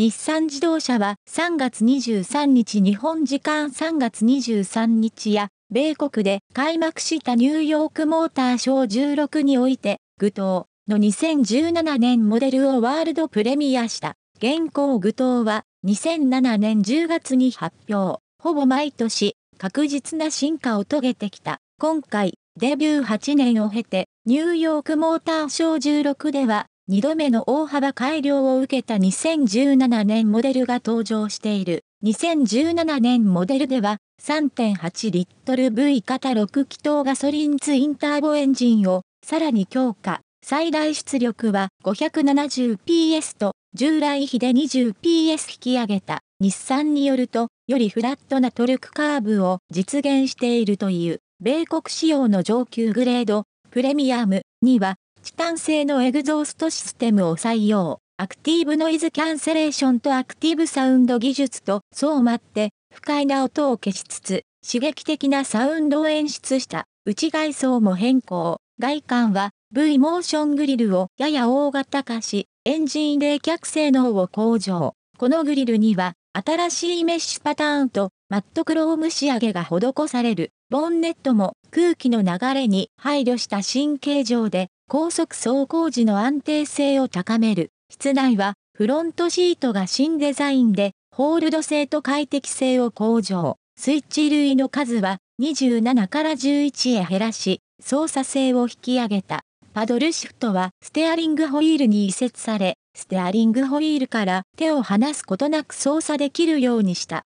日産自動車は3月23日日本時間3月23日や、米国で開幕したニューヨークモーターショー16において、グトーの2017年モデルをワールドプレミアした。現行グトーは2007年10月に発表。ほぼ毎年、確実な進化を遂げてきた。今回、デビュー8年を経て、ニューヨークモーターショー16では、2度目の大幅改良を受けた2017年モデルが登場している。2017年モデルでは3.8リットル V 型6気筒ガソリンツインターボエンジンをさらに強化。最大出力は 570PS と従来比で 20PS 引き上げた。日産によると、よりフラットなトルクカーブを実現しているという、米国仕様の上級グレード、プレミアムにはタン製のエグゾーストシステムを採用、アクティブノイズキャンセレーションとアクティブサウンド技術と相まって不快な音を消しつつ刺激的なサウンドを演出した内外装も変更。外観は V モーショングリルをやや大型化しエンジン冷却性能を向上。このグリルには新しいメッシュパターンとマットクローム仕上げが施される。ボンネットも空気の流れに配慮した新形状で高速走行時の安定性を高める。室内はフロントシートが新デザインで、ホールド性と快適性を向上。スイッチ類の数は27から11へ減らし、操作性を引き上げた。パドルシフトはステアリングホイールに移設され、ステアリングホイールから手を離すことなく操作できるようにした。